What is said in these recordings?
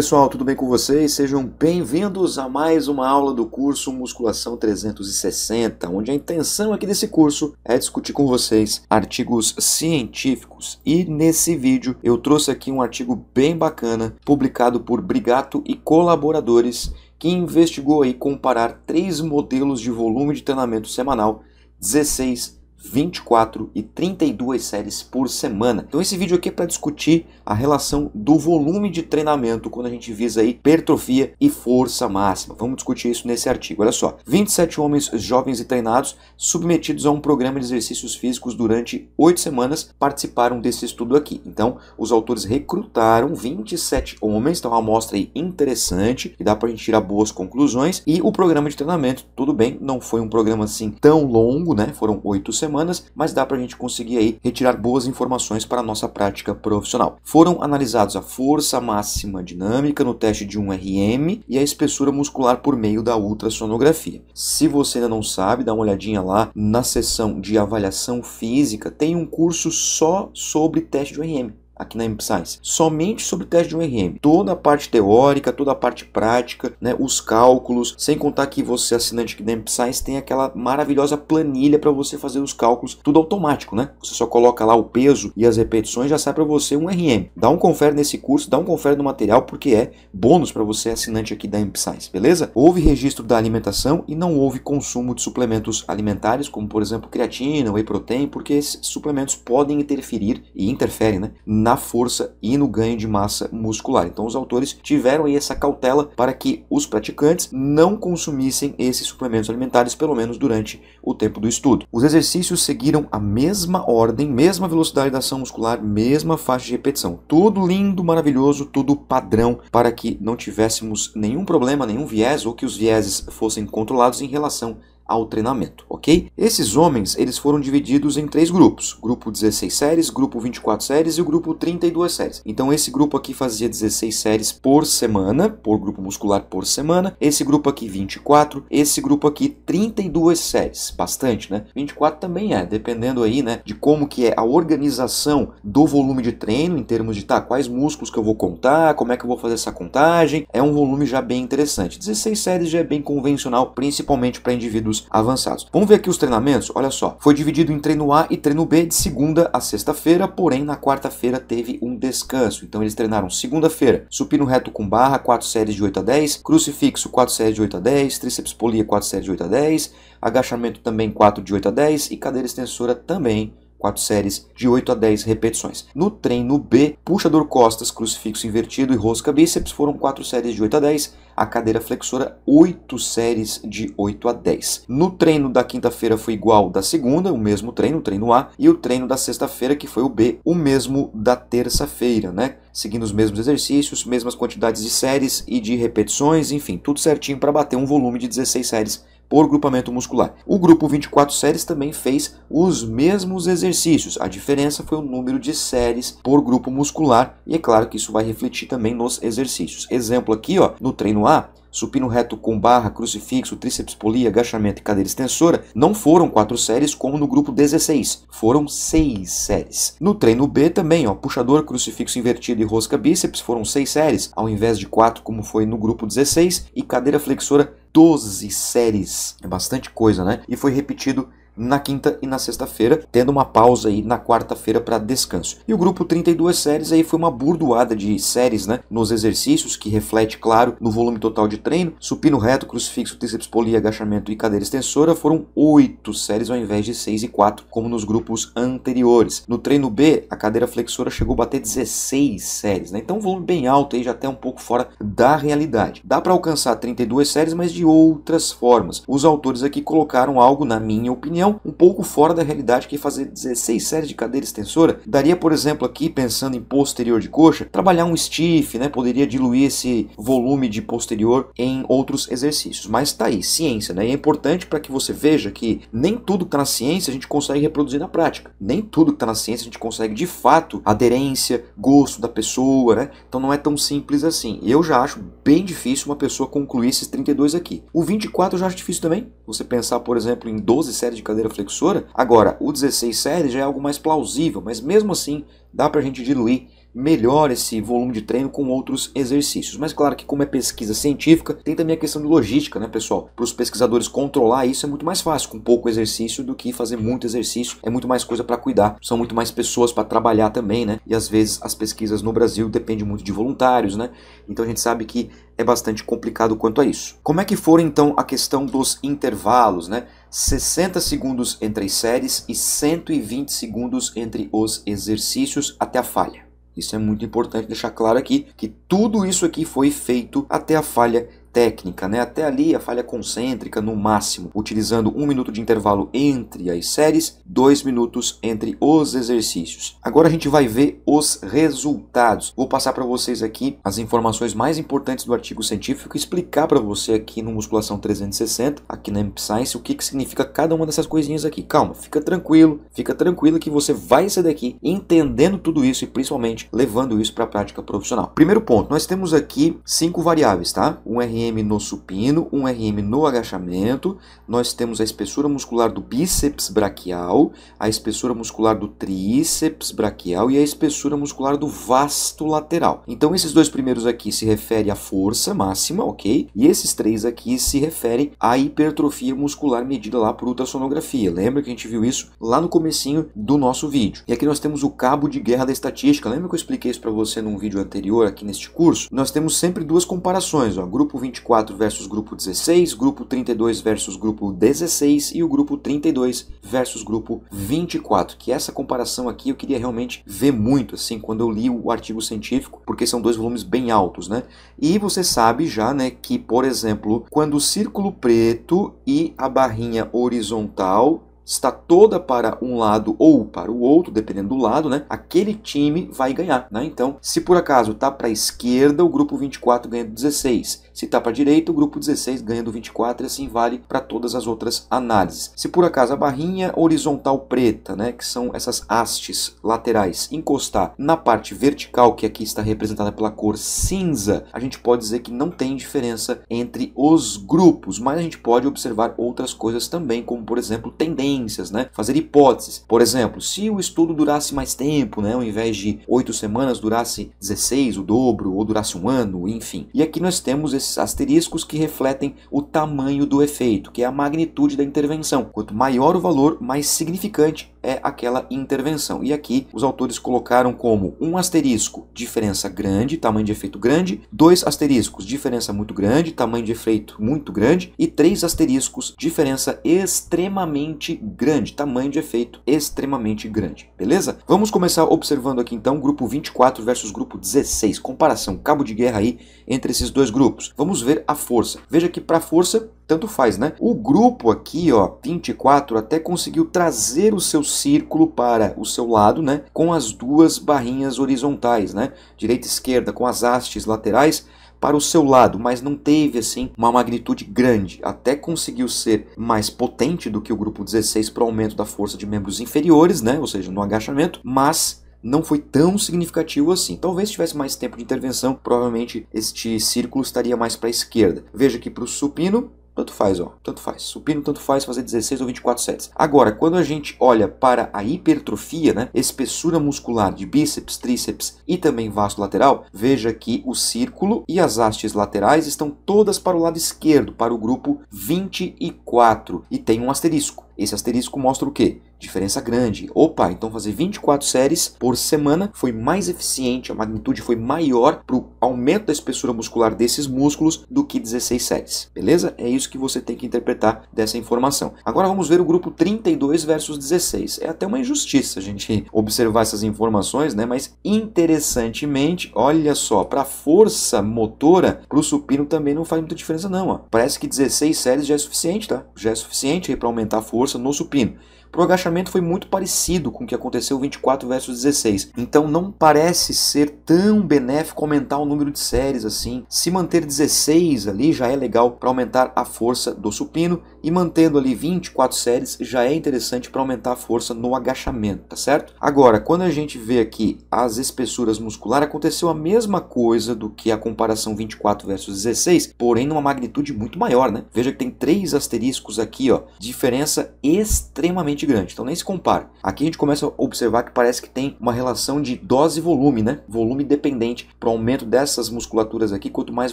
pessoal, tudo bem com vocês? Sejam bem-vindos a mais uma aula do curso Musculação 360, onde a intenção aqui desse curso é discutir com vocês artigos científicos. E nesse vídeo eu trouxe aqui um artigo bem bacana, publicado por Brigato e colaboradores, que investigou aí comparar três modelos de volume de treinamento semanal, 16 24 e 32 séries por semana. Então esse vídeo aqui é para discutir a relação do volume de treinamento quando a gente visa aí hipertrofia e força máxima. Vamos discutir isso nesse artigo. Olha só, 27 homens jovens e treinados submetidos a um programa de exercícios físicos durante 8 semanas participaram desse estudo aqui. Então, os autores recrutaram 27 homens, então é uma amostra aí interessante que dá para a gente tirar boas conclusões e o programa de treinamento, tudo bem, não foi um programa assim tão longo, né? Foram 8 semanas semanas, mas dá para a gente conseguir aí retirar boas informações para a nossa prática profissional. Foram analisados a força máxima dinâmica no teste de 1RM e a espessura muscular por meio da ultrassonografia. Se você ainda não sabe, dá uma olhadinha lá na seção de avaliação física, tem um curso só sobre teste de 1RM aqui na MPScience, somente sobre o teste de um RM. Toda a parte teórica, toda a parte prática, né, os cálculos, sem contar que você, assinante aqui da MPScience, tem aquela maravilhosa planilha para você fazer os cálculos, tudo automático, né? Você só coloca lá o peso e as repetições, já sai para você um RM. Dá um confere nesse curso, dá um confere no material, porque é bônus para você, assinante aqui da MPScience, beleza? Houve registro da alimentação e não houve consumo de suplementos alimentares, como por exemplo creatina, whey protein, porque esses suplementos podem interferir e interferem, né? Na na força e no ganho de massa muscular. Então os autores tiveram aí essa cautela para que os praticantes não consumissem esses suplementos alimentares pelo menos durante o tempo do estudo. Os exercícios seguiram a mesma ordem, mesma velocidade da ação muscular, mesma faixa de repetição. Tudo lindo, maravilhoso, tudo padrão para que não tivéssemos nenhum problema, nenhum viés ou que os vieses fossem controlados em relação ao treinamento, ok? Esses homens, eles foram divididos em três grupos, grupo 16 séries, grupo 24 séries e o grupo 32 séries. Então esse grupo aqui fazia 16 séries por semana, por grupo muscular por semana, esse grupo aqui 24, esse grupo aqui 32 séries, bastante, né? 24 também é, dependendo aí, né, de como que é a organização do volume de treino em termos de tá, quais músculos que eu vou contar, como é que eu vou fazer essa contagem. É um volume já bem interessante. 16 séries já é bem convencional, principalmente para indivíduos avançados. Vamos ver aqui os treinamentos? Olha só, foi dividido em treino A e treino B de segunda a sexta-feira, porém na quarta-feira teve um descanso. Então eles treinaram segunda-feira, supino reto com barra, 4 séries de 8 a 10, crucifixo 4 séries de 8 a 10, tríceps polia 4 séries de 8 a 10, agachamento também 4 de 8 a 10 e cadeira extensora também quatro séries de 8 a 10 repetições. No treino B, puxador costas, crucifixo invertido e rosca bíceps foram quatro séries de 8 a 10, a cadeira flexora 8 séries de 8 a 10. No treino da quinta-feira foi igual da segunda, o mesmo treino, o treino A, e o treino da sexta-feira, que foi o B, o mesmo da terça-feira, né? Seguindo os mesmos exercícios, mesmas quantidades de séries e de repetições, enfim, tudo certinho para bater um volume de 16 séries por grupamento muscular. O grupo 24 séries também fez os mesmos exercícios, a diferença foi o número de séries por grupo muscular e é claro que isso vai refletir também nos exercícios. Exemplo aqui, ó, no treino A, supino reto com barra, crucifixo, tríceps polia, agachamento e cadeira extensora, não foram quatro séries como no grupo 16, foram seis séries. No treino B também, ó, puxador, crucifixo invertido e rosca bíceps foram seis séries, ao invés de quatro como foi no grupo 16, e cadeira flexora 12 séries. É bastante coisa, né? E foi repetido na quinta e na sexta-feira, tendo uma pausa aí na quarta-feira para descanso. E o grupo 32 séries aí foi uma burdoada de séries, né, nos exercícios que reflete, claro, no volume total de treino. Supino reto, crucifixo, tríceps poli, agachamento e cadeira extensora foram oito séries ao invés de seis e quatro, como nos grupos anteriores. No treino B, a cadeira flexora chegou a bater 16 séries, né? Então um volume bem alto aí, já até um pouco fora da realidade. Dá para alcançar 32 séries, mas de outras formas. Os autores aqui colocaram algo, na minha opinião, opinião, um pouco fora da realidade que fazer 16 séries de cadeira extensora daria, por exemplo, aqui pensando em posterior de coxa, trabalhar um stiff, né? Poderia diluir esse volume de posterior em outros exercícios. Mas tá aí, ciência, né? E é importante para que você veja que nem tudo que está na ciência a gente consegue reproduzir na prática. Nem tudo que está na ciência a gente consegue de fato aderência, gosto da pessoa, né? Então não é tão simples assim. Eu já acho bem difícil uma pessoa concluir esses 32 aqui. O 24 eu já acho difícil também. Você pensar, por exemplo, em 12 séries de cadeira flexora. Agora, o 16 série já é algo mais plausível, mas mesmo assim dá para a gente diluir melhor esse volume de treino com outros exercícios. Mas claro que como é pesquisa científica, tem também a questão de logística, né, pessoal? Para os pesquisadores controlar isso é muito mais fácil com pouco exercício do que fazer muito exercício. É muito mais coisa para cuidar, são muito mais pessoas para trabalhar também, né? E às vezes as pesquisas no Brasil dependem muito de voluntários, né? Então a gente sabe que é bastante complicado quanto a isso. Como é que foram então a questão dos intervalos, né? 60 segundos entre as séries e 120 segundos entre os exercícios até a falha. Isso é muito importante deixar claro aqui que tudo isso aqui foi feito até a falha técnica, né? Até ali a falha concêntrica no máximo, utilizando um minuto de intervalo entre as séries, dois minutos entre os exercícios. Agora a gente vai ver os resultados. Vou passar para vocês aqui as informações mais importantes do artigo científico, explicar para você aqui no Musculação 360, aqui na MPScience, o que, que significa cada uma dessas coisinhas aqui. Calma, fica tranquilo, fica tranquilo que você vai sair daqui entendendo tudo isso e principalmente levando isso para a prática profissional. Primeiro ponto, nós temos aqui cinco variáveis, tá? Um RM RM no supino, um RM no agachamento. Nós temos a espessura muscular do bíceps braquial, a espessura muscular do tríceps braquial e a espessura muscular do vasto lateral. Então, esses dois primeiros aqui se referem à força máxima, ok? E esses três aqui se referem à hipertrofia muscular medida lá por ultrassonografia. Lembra que a gente viu isso lá no comecinho do nosso vídeo. E aqui nós temos o cabo de guerra da estatística. Lembra que eu expliquei isso para você num vídeo anterior aqui neste curso? Nós temos sempre duas comparações, ó, grupo 20 24 versus grupo 16, grupo 32 versus grupo 16 e o grupo 32 versus grupo 24, que essa comparação aqui eu queria realmente ver muito assim quando eu li o artigo científico, porque são dois volumes bem altos, né? E você sabe já, né, que por exemplo, quando o círculo preto e a barrinha horizontal está toda para um lado ou para o outro, dependendo do lado, né? Aquele time vai ganhar, né? Então, se por acaso tá para a esquerda, o grupo 24 ganha 16. Se está para a direita, o grupo 16 ganha do 24 e assim vale para todas as outras análises. Se por acaso a barrinha horizontal preta, né, que são essas hastes laterais, encostar na parte vertical, que aqui está representada pela cor cinza, a gente pode dizer que não tem diferença entre os grupos, mas a gente pode observar outras coisas também, como por exemplo tendências, né, fazer hipóteses. Por exemplo, se o estudo durasse mais tempo, né, ao invés de 8 semanas, durasse 16, o dobro, ou durasse um ano, enfim. E aqui nós temos esses asteriscos que refletem o tamanho do efeito, que é a magnitude da intervenção. Quanto maior o valor, mais significante é aquela intervenção. E aqui os autores colocaram como um asterisco, diferença grande, tamanho de efeito grande, dois asteriscos, diferença muito grande, tamanho de efeito muito grande, e três asteriscos, diferença extremamente grande, tamanho de efeito extremamente grande. Beleza? Vamos começar observando aqui então grupo 24 versus grupo 16, comparação, cabo de guerra aí entre esses dois grupos. Vamos ver a força. Veja que para força tanto faz, né? O grupo aqui, ó, 24, até conseguiu trazer o seu círculo para o seu lado, né? Com as duas barrinhas horizontais, né? Direita e esquerda, com as hastes laterais para o seu lado, mas não teve assim uma magnitude grande. Até conseguiu ser mais potente do que o grupo 16 para o aumento da força de membros inferiores, né? Ou seja, no agachamento, mas não foi tão significativo assim. Talvez tivesse mais tempo de intervenção, provavelmente este círculo estaria mais para a esquerda. Veja que para o supino tanto faz, ó. Tanto faz. Supino tanto faz fazer 16 ou 24 sets. Agora, quando a gente olha para a hipertrofia, né, espessura muscular de bíceps, tríceps e também vasto lateral, veja que o círculo e as hastes laterais estão todas para o lado esquerdo, para o grupo 24 e tem um asterisco. Esse asterisco mostra o quê? Diferença grande. Opa, então fazer 24 séries por semana foi mais eficiente, a magnitude foi maior para o aumento da espessura muscular desses músculos do que 16 séries. Beleza? É isso que você tem que interpretar dessa informação. Agora vamos ver o grupo 32 versus 16. É até uma injustiça a gente observar essas informações, né? Mas interessantemente, olha só, para a força motora, para o supino também não faz muita diferença não. Ó. Parece que 16 séries já é suficiente, tá? Já é suficiente para aumentar a força força no supino. Para o agachamento foi muito parecido com o que aconteceu 24 versus 16. Então não parece ser tão benéfico aumentar o número de séries assim. Se manter 16 ali já é legal para aumentar a força do supino e mantendo ali 24 séries já é interessante para aumentar a força no agachamento, tá certo? Agora, quando a gente vê aqui as espessuras musculares, aconteceu a mesma coisa do que a comparação 24 versus 16, porém numa magnitude muito maior, né? Veja que tem três asteriscos aqui, ó, diferença extremamente grande. Então nem se compara. Aqui a gente começa a observar que parece que tem uma relação de dose e volume, né? Volume dependente para o aumento dessas musculaturas aqui, quanto mais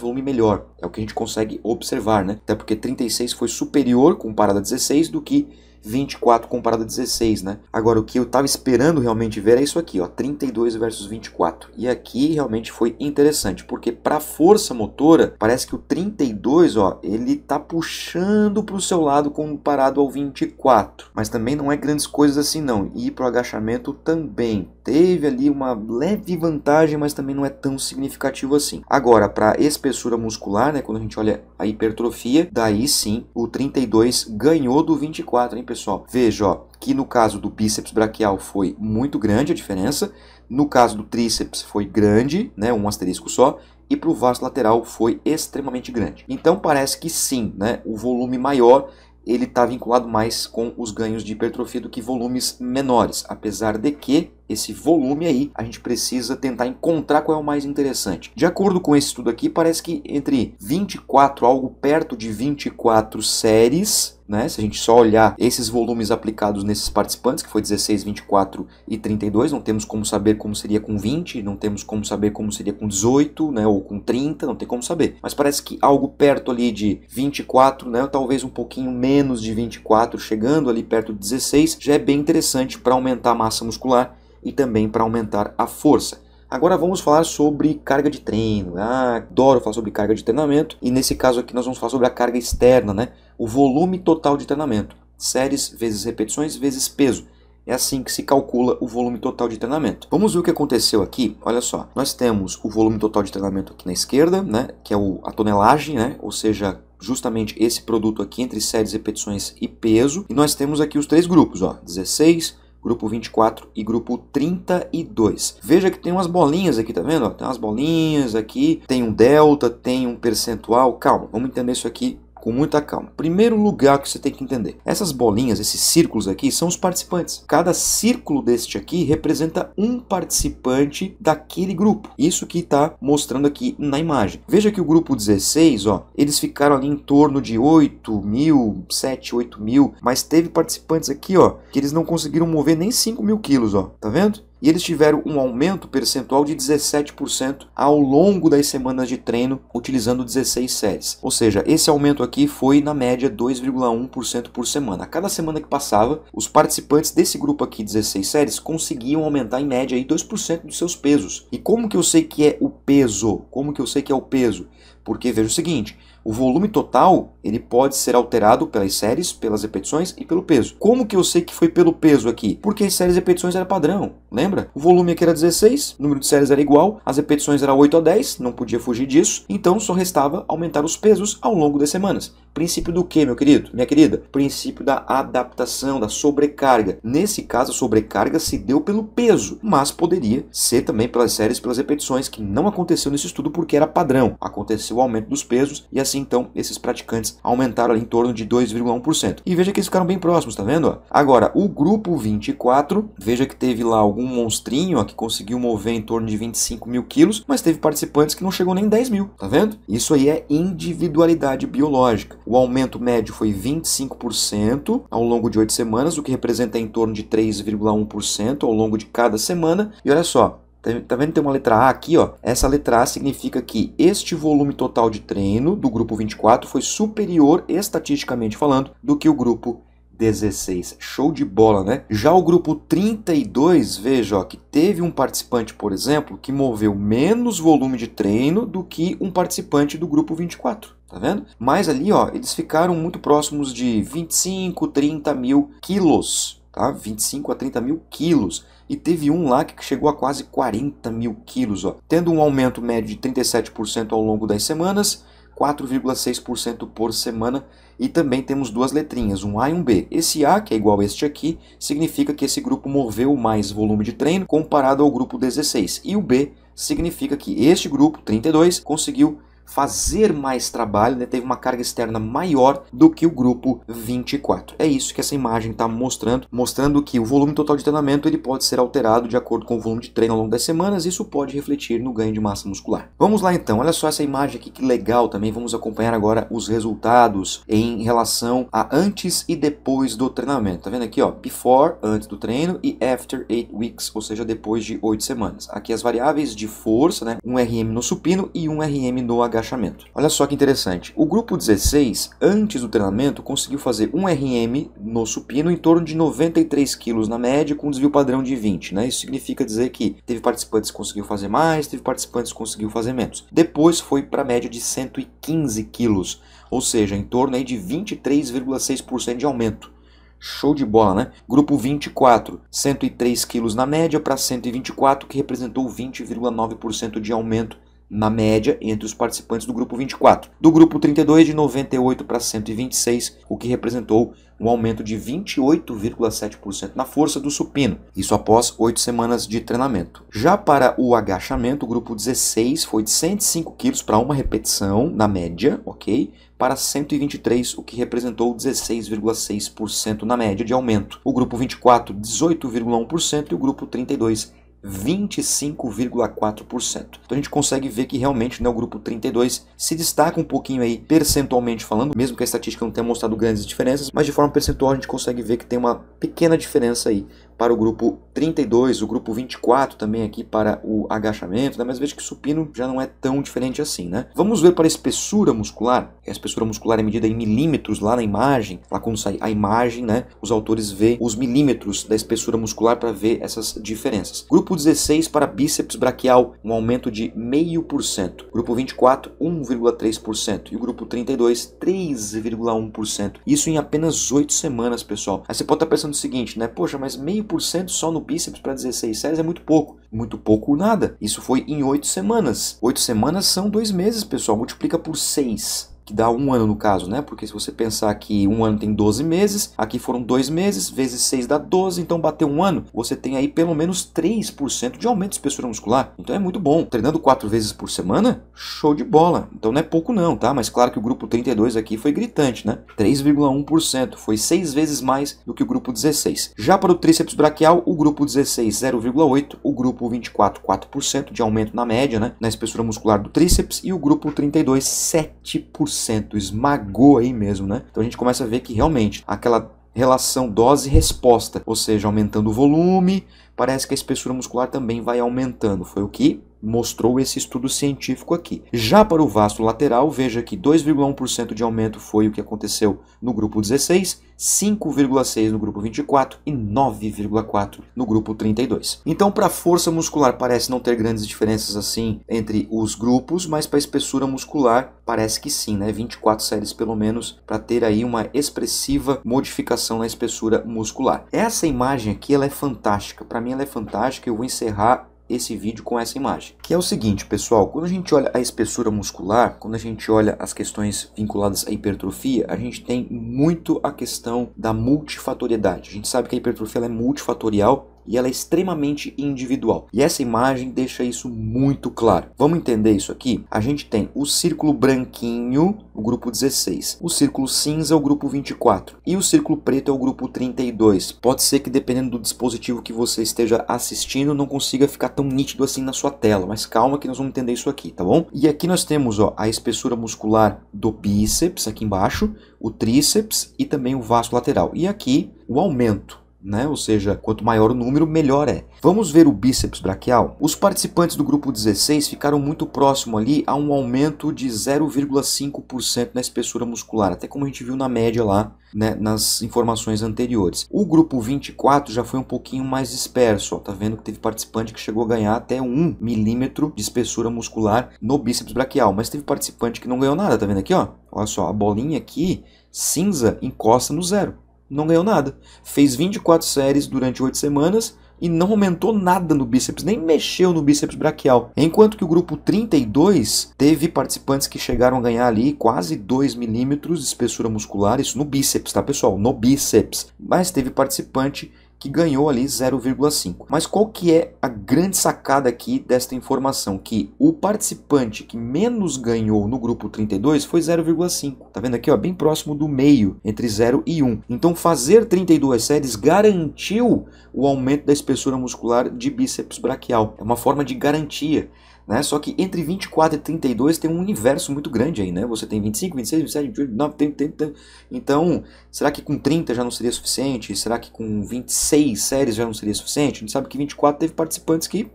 volume melhor. É o que a gente consegue observar, né? Até porque 36 foi superior superior, com parada 16, do que 24 comparado a 16, né? Agora, o que eu estava esperando realmente ver é isso aqui, ó, 32 versus 24. E aqui realmente foi interessante, porque para força motora, parece que o 32, ó, ele tá puxando para o seu lado comparado ao 24. Mas também não é grandes coisas assim não. E para o agachamento também teve ali uma leve vantagem, mas também não é tão significativo assim. Agora, para espessura muscular, né, quando a gente olha a hipertrofia, daí sim, o 32 ganhou do 24, hein? pessoal? Veja, ó, que no caso do bíceps braquial foi muito grande a diferença, no caso do tríceps foi grande, né, um asterisco só, e para o vasto lateral foi extremamente grande. Então parece que sim, né, o volume maior ele está vinculado mais com os ganhos de hipertrofia do que volumes menores, apesar de que esse volume aí, a gente precisa tentar encontrar qual é o mais interessante. De acordo com esse estudo aqui, parece que entre 24, algo perto de 24 séries, né? Se a gente só olhar esses volumes aplicados nesses participantes, que foi 16, 24 e 32, não temos como saber como seria com 20, não temos como saber como seria com 18, né? Ou com 30, não tem como saber. Mas parece que algo perto ali de 24, né? Ou talvez um pouquinho menos de 24, chegando ali perto de 16, já é bem interessante para aumentar a massa muscular e também para aumentar a força. Agora vamos falar sobre carga de treino. Ah, adoro falar sobre carga de treinamento e nesse caso aqui nós vamos falar sobre a carga externa, né? O volume total de treinamento, séries vezes repetições vezes peso. É assim que se calcula o volume total de treinamento. Vamos ver o que aconteceu aqui. Olha só, nós temos o volume total de treinamento aqui na esquerda, né, que é o, a tonelagem, né, ou seja, justamente esse produto aqui entre séries, repetições e peso. E nós temos aqui os três grupos, ó, 16, grupo 24 e grupo 32. Veja que tem umas bolinhas aqui, tá vendo? Tem umas bolinhas aqui, tem um delta, tem um percentual. Calma, vamos entender isso aqui com muita calma. Primeiro lugar que você tem que entender: essas bolinhas, esses círculos aqui, são os participantes. Cada círculo deste aqui representa um participante daquele grupo. Isso que está mostrando aqui na imagem. Veja que o grupo 16, ó, eles ficaram ali em torno de 8 mil, 7, 8 mil, mas teve participantes aqui, ó, que eles não conseguiram mover nem 5 mil quilos, ó, tá vendo? e eles tiveram um aumento percentual de 17% ao longo das semanas de treino, utilizando 16 séries. Ou seja, esse aumento aqui foi na média 2,1% por semana. A cada semana que passava, os participantes desse grupo aqui, 16 séries, conseguiam aumentar em média aí 2% dos seus pesos. E como que eu sei que é o peso? Como que eu sei que é o peso? Porque veja o seguinte, o volume total ele pode ser alterado pelas séries, pelas repetições e pelo peso. Como que eu sei que foi pelo peso aqui? Porque as séries e repetições era padrão, lembra? O volume aqui era 16, o número de séries era igual, as repetições era 8 a 10, não podia fugir disso, então só restava aumentar os pesos ao longo das semanas. Princípio do que, meu querido? Minha querida? Princípio da adaptação, da sobrecarga. Nesse caso, a sobrecarga se deu pelo peso, mas poderia ser também pelas séries, pelas repetições, que não aconteceu nesse estudo porque era padrão. Aconteceu o aumento dos pesos e assim assim, então, esses praticantes aumentaram em torno de 2,1%. E veja que eles ficaram bem próximos, tá vendo? Agora, o grupo 24, veja que teve lá algum monstrinho ó, que conseguiu mover em torno de 25 mil quilos, mas teve participantes que não chegou nem 10 mil, tá vendo? Isso aí é individualidade biológica. O aumento médio foi 25% ao longo de 8 semanas, o que representa em torno de 3,1% ao longo de cada semana. E olha só, Tá, tá vendo tem uma letra A aqui, ó? Essa letra A significa que este volume total de treino do grupo 24 foi superior, estatisticamente falando, do que o grupo 16. Show de bola, né? Já o grupo 32, veja, ó, que teve um participante, por exemplo, que moveu menos volume de treino do que um participante do grupo 24 tá vendo? Mas ali, ó, eles ficaram muito próximos de 25, 30 mil quilos, tá? 25 a 30 mil quilos e teve um lá que chegou a quase 40 mil quilos, ó, tendo um aumento médio de 37% ao longo das semanas, 4,6% por semana, e também temos duas letrinhas, um A e um B. Esse A, que é igual a este aqui, significa que esse grupo moveu mais volume de treino comparado ao grupo 16, e o B significa que este grupo, 32, conseguiu fazer mais trabalho, né? teve uma carga externa maior do que o grupo 24. É isso que essa imagem está mostrando, mostrando que o volume total de treinamento ele pode ser alterado de acordo com o volume de treino ao longo das semanas, isso pode refletir no ganho de massa muscular. Vamos lá então, olha só essa imagem aqui que legal também, vamos acompanhar agora os resultados em relação a antes e depois do treinamento. Tá vendo aqui, ó, before antes do treino e after 8 weeks, ou seja, depois de 8 semanas. Aqui as variáveis de força, né? Um RM no supino e um RM no H agachamento. Olha só que interessante. O grupo 16, antes do treinamento, conseguiu fazer um RM no supino em torno de 93 kg na média, com um desvio padrão de 20. Né? Isso significa dizer que teve participantes que conseguiu fazer mais, teve participantes que conseguiu fazer menos. Depois foi para a média de 115 kg, ou seja, em torno aí de 23,6% de aumento. Show de bola, né? Grupo 24, 103 quilos na média para 124, que representou 20,9% de aumento na média entre os participantes do grupo 24. Do grupo 32, de 98 para 126, o que representou um aumento de 28,7% na força do supino, isso após oito semanas de treinamento. Já para o agachamento, o grupo 16 foi de 105 kg para uma repetição, na média, ok? Para 123, o que representou 16,6% na média de aumento. O grupo 24, 18,1% e o grupo 32, 25,4%. Então a gente consegue ver que realmente né, o grupo 32 se destaca um pouquinho aí percentualmente falando, mesmo que a estatística não tenha mostrado grandes diferenças, mas de forma percentual a gente consegue ver que tem uma pequena diferença aí para o grupo 32, o grupo 24 também aqui para o agachamento, né? mas veja que supino já não é tão diferente assim, né? Vamos ver para a espessura muscular. A espessura muscular é medida em milímetros lá na imagem. Lá quando sai a imagem, né? Os autores vê os milímetros da espessura muscular para ver essas diferenças. Grupo 16 para bíceps braquial, um aumento de 0,5%. Grupo 24, 1,3%. E o grupo 32, 3,1%. Isso em apenas 8 semanas, pessoal. Aí você pode estar pensando o seguinte, né? Poxa, mas meio 100% só no bíceps para 16 séries é muito pouco. Muito pouco nada. Isso foi em 8 semanas. 8 semanas são 2 meses, pessoal. Multiplica por 6 que dá um ano no caso, né? Porque se você pensar que um ano tem 12 meses, aqui foram dois meses, vezes 6 dá 12, então bateu um ano, você tem aí pelo menos 3% de aumento de espessura muscular. Então é muito bom. Treinando quatro vezes por semana, show de bola. Então não é pouco não, tá? Mas claro que o grupo 32 aqui foi gritante, né? 3,1%, foi seis vezes mais do que o grupo 16. Já para o tríceps braquial, o grupo 16, 0,8%, o grupo 24, 4% de aumento na média, né? Na espessura muscular do tríceps e o grupo 32, 7%. 100%, esmagou aí mesmo, né? Então a gente começa a ver que realmente aquela relação dose-resposta, ou seja, aumentando o volume, parece que a espessura muscular também vai aumentando. Foi o que mostrou esse estudo científico aqui. Já para o vasto lateral, veja que 2,1% de aumento foi o que aconteceu no grupo 16, 5,6 no grupo 24 e 9,4 no grupo 32. Então, para a força muscular parece não ter grandes diferenças assim entre os grupos, mas para a espessura muscular parece que sim, né? 24 séries pelo menos para ter aí uma expressiva modificação na espessura muscular. Essa imagem aqui ela é fantástica, para mim mim ela é fantástica e eu vou encerrar esse vídeo com essa imagem. Que é o seguinte, pessoal, quando a gente olha a espessura muscular, quando a gente olha as questões vinculadas à hipertrofia, a gente tem muito a questão da multifatoriedade. A gente sabe que a hipertrofia é multifatorial, e ela é extremamente individual. E essa imagem deixa isso muito claro. Vamos entender isso aqui? A gente tem o círculo branquinho, o grupo 16, o círculo cinza, é o grupo 24, e o círculo preto é o grupo 32. Pode ser que dependendo do dispositivo que você esteja assistindo, não consiga ficar tão nítido assim na sua tela, mas calma que nós vamos entender isso aqui, tá bom? E aqui nós temos ó, a espessura muscular do bíceps aqui embaixo, o tríceps e também o vaso lateral. E aqui o aumento né? Ou seja, quanto maior o número, melhor é. Vamos ver o bíceps braquial? Os participantes do grupo 16 ficaram muito próximo ali a um aumento de 0,5% na espessura muscular, até como a gente viu na média lá, né, nas informações anteriores. O grupo 24 já foi um pouquinho mais disperso, ó, tá vendo que teve participante que chegou a ganhar até 1 milímetro de espessura muscular no bíceps braquial, mas teve participante que não ganhou nada, tá vendo aqui, ó? Olha só, a bolinha aqui cinza encosta no zero não ganhou nada. Fez 24 séries durante 8 semanas e não aumentou nada no bíceps, nem mexeu no bíceps braquial. Enquanto que o grupo 32 teve participantes que chegaram a ganhar ali quase 2 milímetros de espessura muscular, isso no bíceps, tá pessoal? No bíceps. Mas teve participante que ganhou ali 0,5. Mas qual que é a grande sacada aqui desta informação? Que o participante que menos ganhou no grupo 32 foi 0,5. Tá vendo aqui, ó, bem próximo do meio, entre 0 e 1. Então fazer 32 séries garantiu o aumento da espessura muscular de bíceps braquial. É uma forma de garantia. Né? Só que entre 24 e 32 tem um universo muito grande aí, né? Você tem 25, 26, 27, 28, 29, 30, 30. Então, será que com 30 já não seria suficiente? Será que com 26 séries já não seria suficiente? A gente sabe que 24 teve participantes que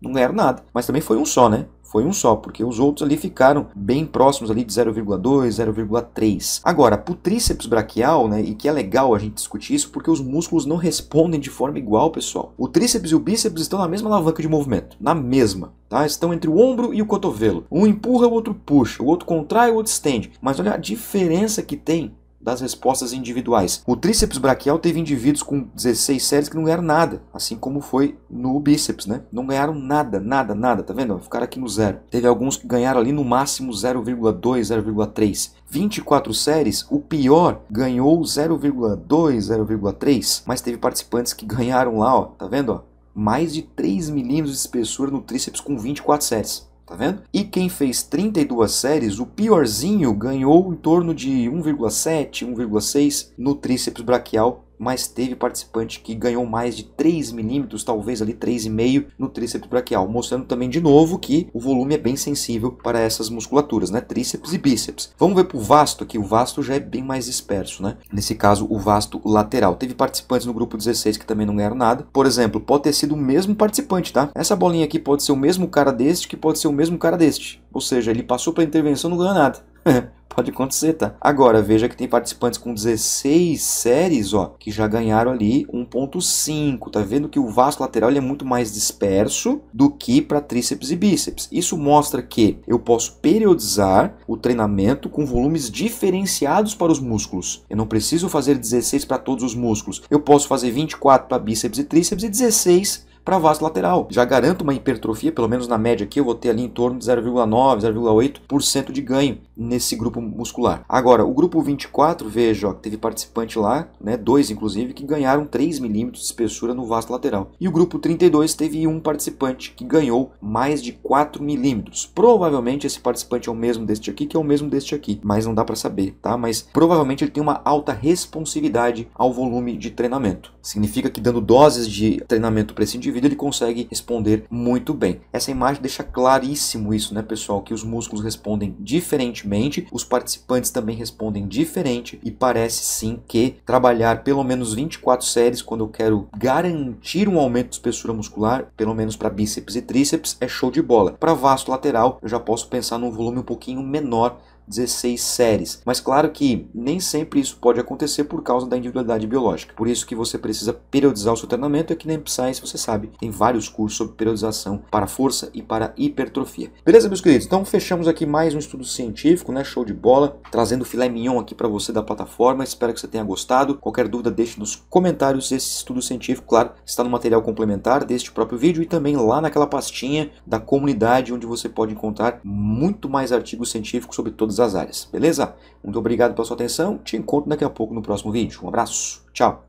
não ganharam nada, mas também foi um só, né? foi um só, porque os outros ali ficaram bem próximos ali de 0,2, 0,3. Agora, para o tríceps braquial, né, e que é legal a gente discutir isso, porque os músculos não respondem de forma igual, pessoal. O tríceps e o bíceps estão na mesma alavanca de movimento, na mesma. Tá? Estão entre o ombro e o cotovelo. Um empurra, o outro puxa, o outro contrai, o outro estende. Mas olha a diferença que tem das respostas individuais. O tríceps braquial teve indivíduos com 16 séries que não ganharam nada, assim como foi no bíceps, né? Não ganharam nada, nada, nada, tá vendo? Ficaram aqui no zero. Teve alguns que ganharam ali no máximo 0,2, 0,3. 24 séries, o pior ganhou 0,2, 0,3, mas teve participantes que ganharam lá, ó, tá vendo, ó? Mais de 3 milímetros de espessura no tríceps com 24 séries tá vendo? E quem fez 32 séries, o piorzinho ganhou em torno de 1,7, 1,6 no tríceps braquial mas teve participante que ganhou mais de 3 milímetros, talvez ali 3,5 no tríceps braquial, mostrando também de novo que o volume é bem sensível para essas musculaturas, né? Tríceps e bíceps. Vamos ver para o vasto aqui, o vasto já é bem mais disperso, né? Nesse caso, o vasto lateral. Teve participantes no grupo 16 que também não ganharam nada. Por exemplo, pode ter sido o mesmo participante, tá? Essa bolinha aqui pode ser o mesmo cara deste que pode ser o mesmo cara deste. Ou seja, ele passou pela intervenção e não ganhou nada. Pode acontecer, tá? Agora, veja que tem participantes com 16 séries, ó, que já ganharam ali 1.5. Tá vendo que o vaso lateral é muito mais disperso do que para tríceps e bíceps. Isso mostra que eu posso periodizar o treinamento com volumes diferenciados para os músculos. Eu não preciso fazer 16 para todos os músculos. Eu posso fazer 24 para bíceps e tríceps e 16 para vaso lateral. Já garanto uma hipertrofia, pelo menos na média aqui, eu vou ter ali em torno de 0,9, 0,8% de ganho nesse grupo muscular. Agora, o grupo 24, veja, ó, teve participante lá, né, dois inclusive, que ganharam 3 milímetros de espessura no vasto lateral. E o grupo 32 teve um participante que ganhou mais de 4 milímetros. Provavelmente esse participante é o mesmo deste aqui, que é o mesmo deste aqui, mas não dá para saber, tá? Mas provavelmente ele tem uma alta responsividade ao volume de treinamento. Significa que dando doses de treinamento para esse indivíduo, ele consegue responder muito bem. Essa imagem deixa claríssimo isso, né, pessoal, que os músculos respondem diferentemente diferentemente, os participantes também respondem diferente e parece sim que trabalhar pelo menos 24 séries quando eu quero garantir um aumento de espessura muscular, pelo menos para bíceps e tríceps, é show de bola. Para vasto lateral, eu já posso pensar num volume um pouquinho menor 16 séries. Mas claro que nem sempre isso pode acontecer por causa da individualidade biológica. Por isso que você precisa periodizar o seu treinamento, e que nem Psy, você sabe, tem vários cursos sobre periodização para força e para hipertrofia. Beleza, meus queridos? Então fechamos aqui mais um estudo científico, né? Show de bola, trazendo filé mignon aqui para você da plataforma. Espero que você tenha gostado. Qualquer dúvida, deixe nos comentários. Esse estudo científico, claro, está no material complementar deste próprio vídeo e também lá naquela pastinha da comunidade onde você pode encontrar muito mais artigos científicos sobre todas todas as áreas, beleza? Muito obrigado pela sua atenção, te encontro daqui a pouco no próximo vídeo. Um abraço, tchau!